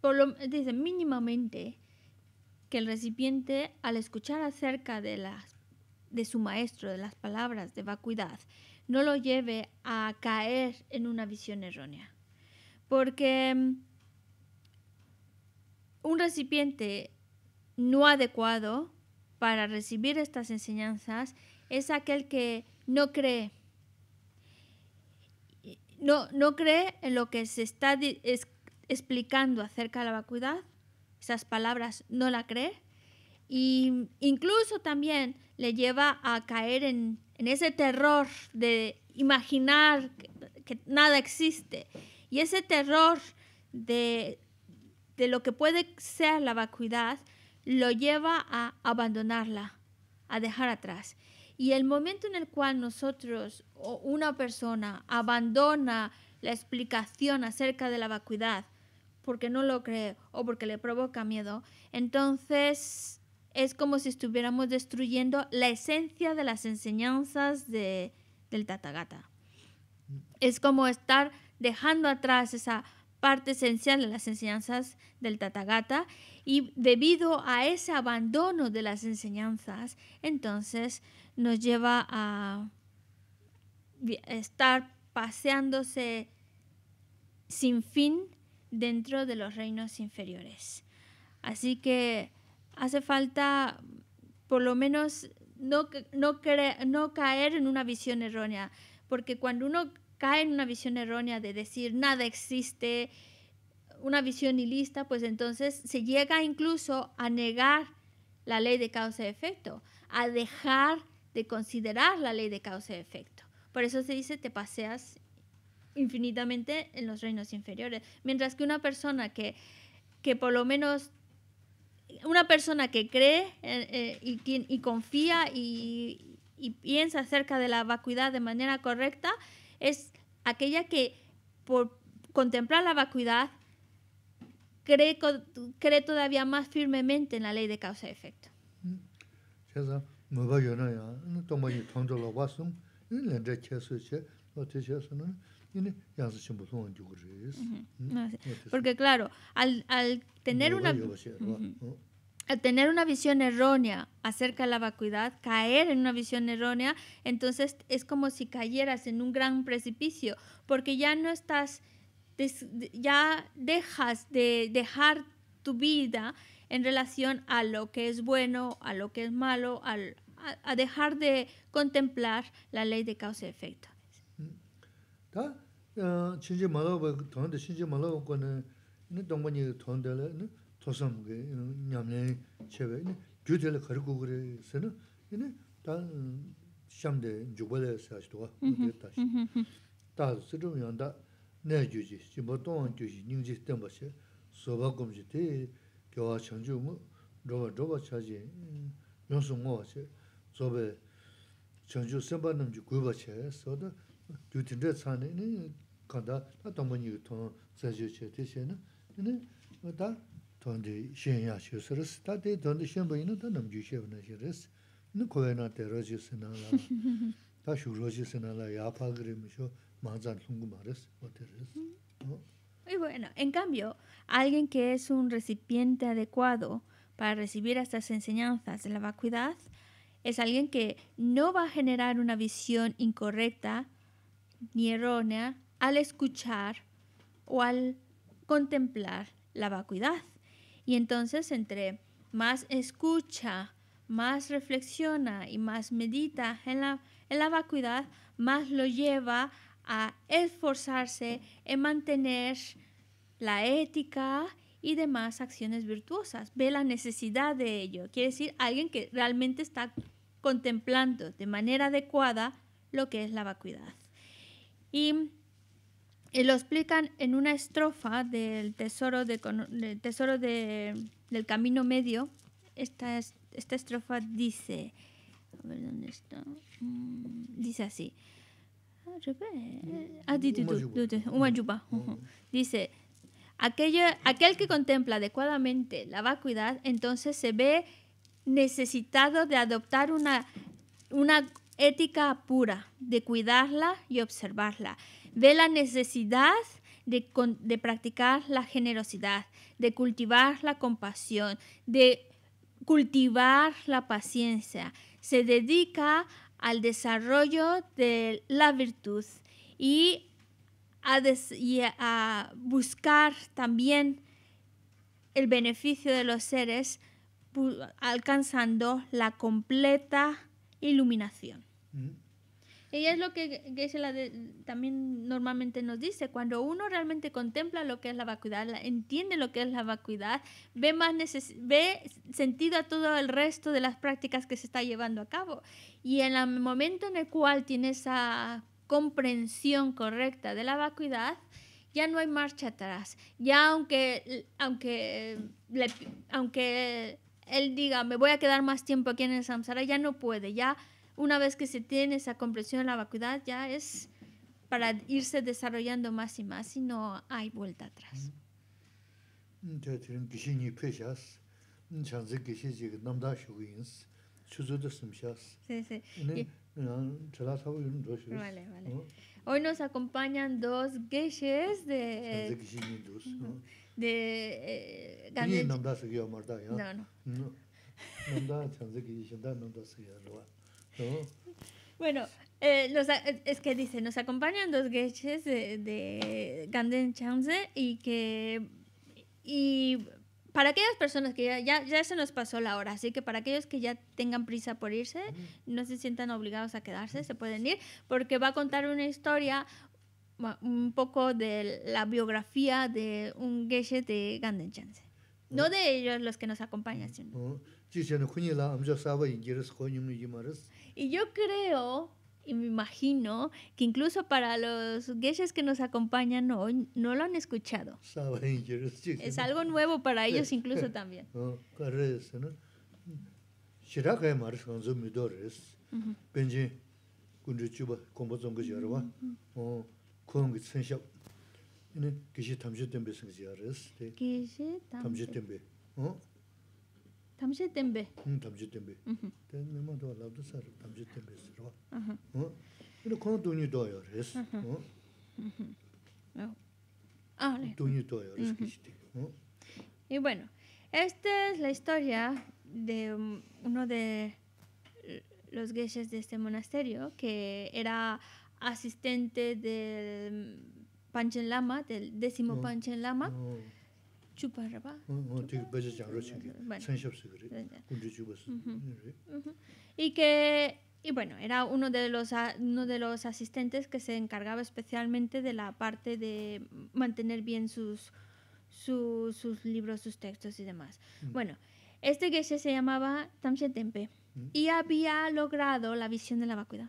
B: por dice mínimamente, que el recipiente, al escuchar acerca de, las, de su maestro, de las palabras de vacuidad, no lo lleve a caer en una visión errónea. Porque mm, un recipiente no adecuado para recibir estas enseñanzas es aquel que no cree. No, no cree en lo que se está explicando acerca de la vacuidad esas palabras, no la cree. Y incluso también le lleva a caer en, ese terror de imaginar que, nada existe. Y ese terror de, de lo que puede ser la vacuidad lo lleva a abandonarla, a dejar atrás. Y el momento en el cual nosotros o una persona abandona la explicación acerca de la vacuidad porque no lo cree o porque le provoca miedo, entonces es como si estuviéramos destruyendo la esencia de las enseñanzas del Tathagata. Es como estar dejando atrás esa parte esencial de las enseñanzas del Tathagata y debido a ese abandono de las enseñanzas, entonces nos lleva a estar paseándose sin fin dentro de los reinos inferiores. Así que hace falta por lo menos no, no, no caer en una visión errónea, porque cuando uno cae en una visión errónea de decir nada existe, una visión nihilista, pues entonces se llega incluso a negar la ley de causa y efecto, a dejar de considerar la ley de causa y efecto. Por eso se dice te paseas infinitamente en los reinos inferiores. Mientras que una persona que, que por lo menos una persona que cree eh, eh, y, confía y, piensa acerca de la vacuidad de manera correcta es aquella que por contemplar la vacuidad cree, cree todavía más firmemente en la ley de causa y efecto.
A: Este
B: porque claro, al, tener una... Al tener una visión errónea acerca de la vacuidad, caer en una visión errónea, entonces es como si cayeras en un gran precipicio, porque ya no estás, ya dejas de dejar tu vida en relación a lo que es bueno, a lo que es malo, a, a dejar de contemplar la ley de causa y efecto.
A: 다 신지 말어 본 돈데 신지 말어 거는 네 동문이 돈데 네 조선게 냠네 제가 네 교절 걸고 그래서는 네다 시험대 죽어야 될 사실도 그렇다. 다 수정연다 네 주지 시모동 주지 닝지 된 것이 소바금지 때 교화 전주무 로버 로버 차지 연습 뭐 하세요 저베 전주 선반 넘지 구버체 서더 gyutinze tsani, ini kanda, ta tongpa nyi tong zazio che te she na, ini ta tondi shen ya shio se resi, ta te tondi shen pa ina ta nam ju she wana she resi, ini koya na te roji se na la, ta shu roji se na la ya pa giri mi shio ma zan lungu ma resi, o te resi.
B: Muy bueno, en cambio, alguien que es un recipiente adecuado para recibir estas enseñanzas de la vacuidad es alguien que no va a generar una visión incorrecta ni errónea al escuchar o al contemplar la vacuidad. Y entonces entre más escucha, más reflexiona y más medita en la, en la vacuidad, más lo lleva a esforzarse en mantener la ética y demás acciones virtuosas. Ve la necesidad de ello. Quiere decir, alguien que realmente está contemplando de manera adecuada lo que es la vacuidad. Y, lo explican en una estrofa del Tesoro, de, del, tesoro del Camino Medio. Esta, esta estrofa dice, a ver dónde está, mm, dice así. Ah, dice, Aquello, aquel que contempla adecuadamente la vacuidad, entonces se ve necesitado de adoptar una, una ética pura, de cuidarla y observarla. Ve la necesidad de, practicar la generosidad, de cultivar la compasión, de cultivar la paciencia. Se dedica al desarrollo de la virtud y a buscar también el beneficio de los seres alcanzando la completa iluminación. Ella Y es lo que geshe también normalmente nos dice, cuando uno realmente contempla lo que es la vacuidad, entiende lo que es la vacuidad, ve, más sentido a todo el resto de las prácticas que se está llevando a cabo. Y en el momento en el cual tiene esa comprensión correcta de la vacuidad, ya no hay marcha atrás. Ya aunque, aunque, aunque él diga, me voy a quedar más tiempo aquí en el samsara, ya no puede, ya una vez que se tiene esa comprensión, la vacuidad ya es para irse desarrollando más y más y no hay vuelta atrás. Hoy nos acompañan dos geishes de... de No,
A: no.
B: Bueno, eh, es que dice, nos acompañan dos geches de, Ganden Chance y que... Y para aquellas personas que ya, se nos pasó la hora, así que para aquellos que ya tengan prisa por irse, no se sientan obligados a quedarse, se pueden ir, porque va a contar una historia un poco de la biografía de un geche de Ganden Chance. No de ellos los que nos acompañan, sino... Y yo creo y me imagino que incluso para los geishas que nos acompañan hoy no lo han escuchado.
A: Es algo
B: nuevo para ellos incluso también tamshe tembe.
A: Tamshe tembe. Ten nima dowa labda sar, Pero tembe sirwa. Ina kono dunyi dowa yo res.
B: Dunyi dowa yo res kishite. Y bueno, esta es la historia de uno de los geshes de este monasterio, que era asistente del Panchen Lama, del décimo Panchen Lama y que y bueno era uno de los uno de los asistentes que se encargaba especialmente de la parte de mantener bien sus sus libros sus textos y demás mm. bueno este que se llamaba Tamsi Tempe mm. y había logrado la visión de la vacuidad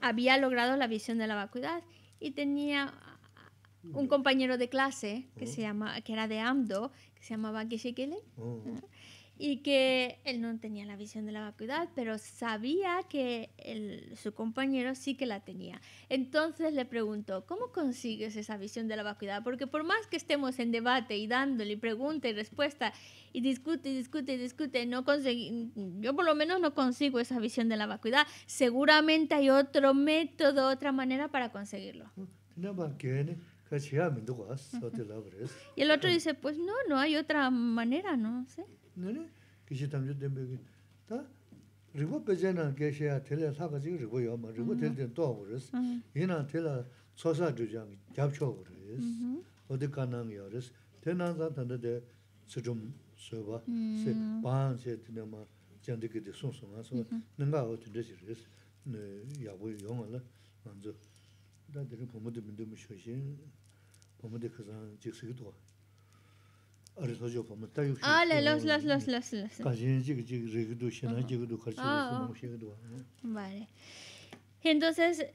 B: había logrado la visión de la vacuidad y tenía un compañero de clase que, se llama, que era de AMDO, que se llamaba kishikili y que él no tenía la visión de la vacuidad, pero sabía que su compañero sí que la tenía. Entonces le preguntó, ¿cómo consigues esa visión de la vacuidad? Porque por más que estemos en debate y dándole pregunta y respuesta y discute y discute y discute, no conseguí, yo por lo menos no consigo esa visión de la vacuidad. Seguramente hay otro método, otra manera para conseguirlo. Y el otro dice, pues no, no hay otra manera, no sé. nani
A: kishi tamzhu tenpeki. 다 rigu pechena geshaya tela saka zingi rigu yawama, rigu tel ten toa kuris. Ina tela tsosa dhujangi gyabcho kuris, odi kanangi yawaris. Tena zang tanda de tsidum soba, se paan se tena ma jandiki de
B: vale entonces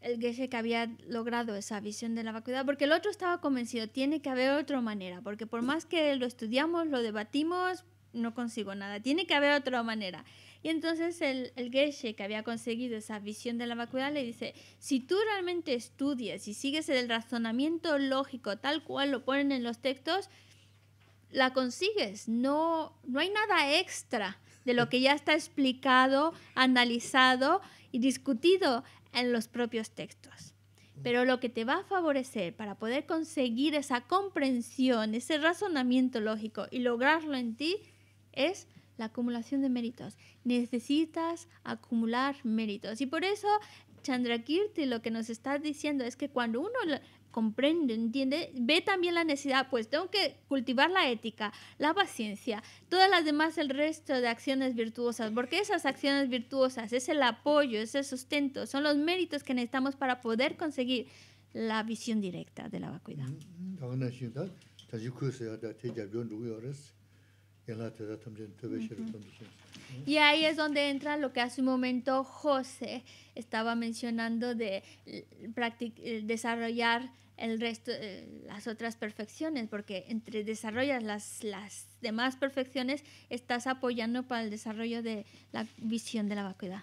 B: el Geshe había logrado esa visión de la vacuidad, porque el otro estaba convencido, tiene que haber otra manera, porque por más que lo estudiamos, lo debatimos, no consigo nada, tiene que haber otra manera. Y entonces el, el Geshe, que había conseguido esa visión de la vacuidad, le dice, si tú realmente estudias y sigues el razonamiento lógico tal cual lo ponen en los textos, la consigues. No, no hay nada extra de lo que ya está explicado, analizado y discutido en los propios textos. Pero lo que te va a favorecer para poder conseguir esa comprensión, ese razonamiento lógico y lograrlo en ti es la acumulación de méritos. Necesitas acumular méritos. Y por eso Chandrakirti lo que nos está diciendo es que cuando uno comprende, entiende, ve también la necesidad, pues tengo que cultivar la ética, la paciencia, todas las demás, el resto de acciones virtuosas, porque esas acciones virtuosas es el apoyo, es el sustento, son los méritos que necesitamos para poder conseguir la visión directa de la vacuidad. Y ahí es donde entra lo que hace un momento José estaba mencionando de eh, eh, desarrollar el resto, eh, las otras perfecciones, porque entre desarrollas las, las demás perfecciones, estás apoyando para el desarrollo de la visión de la vacuidad.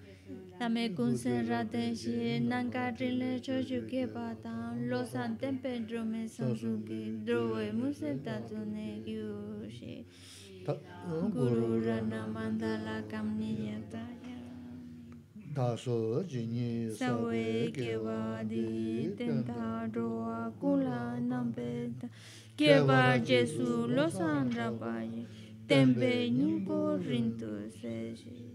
B: Tame kunsen ra ten nanga nanka trin le cho chu ke pa tang, lo san ten pen dro me san su
A: ke, dro
B: we mu se ta ne kyu shi.
A: Guru ra na
B: mandala kam ni ya ta ya.
A: Da so ji ni ke di, ten ta
B: dro wa ku la nam pe ta, ke wa je su lo san ra ye, ten ko rin tu se shi.